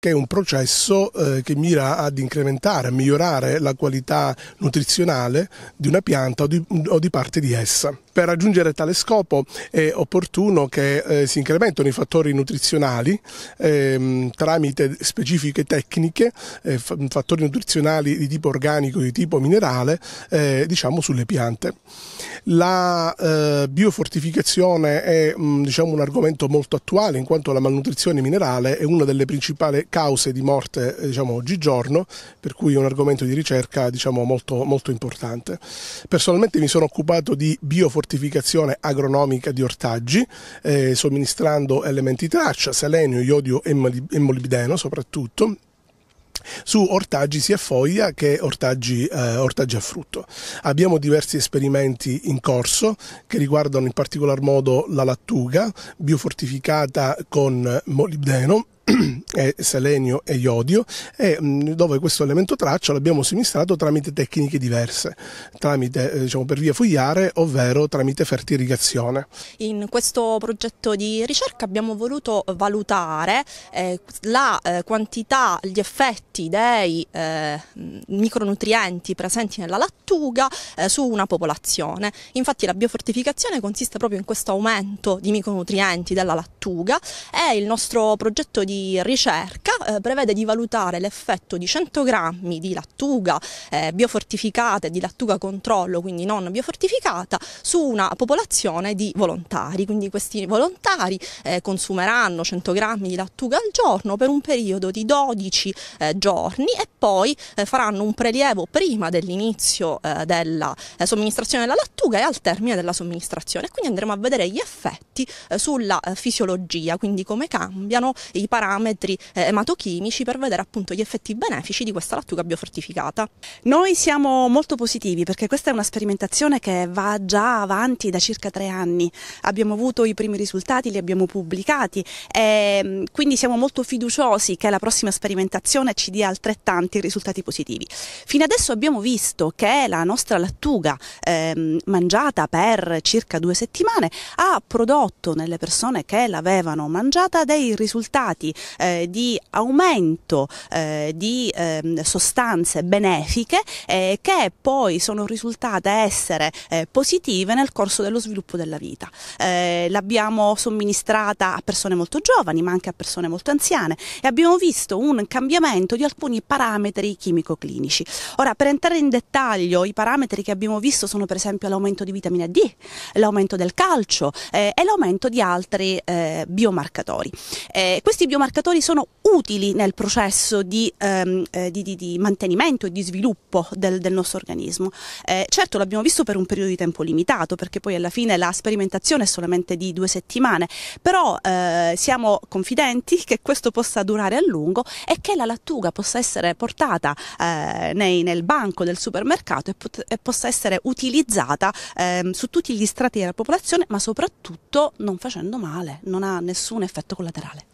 che è un processo eh, che mira ad incrementare, a migliorare la qualità nutrizionale di una pianta o di, o di parte di essa. Per raggiungere tale scopo è opportuno che eh, si incrementino i fattori nutrizionali ehm, tramite specifiche tecniche, eh, fattori nutrizionali di tipo organico, di tipo minerale, eh, diciamo sulle piante. La eh, biofortificazione è mh, mm, diciamo un argomento molto attuale in quanto la malnutrizione minerale è una delle principali cause di morte eh, diciamo, oggigiorno, per cui è un argomento di ricerca diciamo, molto, molto importante. Personalmente mi sono occupato di biofortificazione certificazione agronomica di ortaggi, eh, somministrando elementi traccia, selenio, iodio e molibdeno soprattutto, su ortaggi sia foglia che ortaggi, eh, ortaggi, a frutto. Abbiamo diversi esperimenti in corso che riguardano in particolar modo la lattuga biofortificata con molibdeno è selenio e iodio e mm, dove questo elemento traccia l'abbiamo somministrato tramite tecniche diverse, tramite eh, diciamo, per via fogliare ovvero tramite fertirrigazione. In questo progetto di ricerca abbiamo voluto valutare eh, la eh, quantità, gli effetti dei eh, micronutrienti presenti nella lattuga eh, su una popolazione. Infatti la biofortificazione consiste proprio in questo aumento di micronutrienti della lattuga e il nostro progetto di ricerca eh, prevede di valutare l'effetto di 100 grammi di lattuga eh, biofortificata e di lattuga controllo, quindi non biofortificata, su una popolazione di volontari. Quindi questi volontari eh, consumeranno 100 grammi di lattuga al giorno per un periodo di 12 eh, giorni e poi eh, faranno un prelievo prima dell'inizio eh, della somministrazione della lattuga e al termine della somministrazione. Quindi andremo a vedere gli effetti sulla fisiologia, quindi come cambiano i parametri parametri eh, ematochimici per vedere appunto gli effetti benefici di questa lattuga biofortificata. Noi siamo molto positivi perché questa è una sperimentazione che va già avanti da circa tre anni. Abbiamo avuto i primi risultati, li abbiamo pubblicati e mm, quindi siamo molto fiduciosi che la prossima sperimentazione ci dia altrettanti risultati positivi. Fino adesso abbiamo visto che la nostra lattuga eh, mangiata per circa due settimane ha prodotto nelle persone che l'avevano mangiata dei risultati eh, di aumento eh, di ehm, sostanze benefiche eh, che poi sono risultate essere eh, positive nel corso dello sviluppo della vita. Eh, l'abbiamo somministrata a persone molto giovani ma anche a persone molto anziane e abbiamo visto un cambiamento di alcuni parametri chimico-clinici. Ora per entrare in dettaglio i parametri che abbiamo visto sono per esempio l'aumento di vitamina D, l'aumento del calcio e l'aumento di altri biomarcatori. questi biomarcatori ricercatori sono utili nel processo di, ehm, eh, di, di, di mantenimento e di sviluppo del, del nostro organismo. Eh, certo l'abbiamo visto per un periodo di tempo limitato, perché poi alla fine la sperimentazione è solamente di due settimane, però eh, siamo confidenti che questo possa durare a lungo e che la lattuga possa essere portata eh, nei, nel banco del supermercato e, pot- e possa essere utilizzata ehm, su tutti gli strati della popolazione, ma soprattutto non facendo male, non ha nessun effetto collaterale.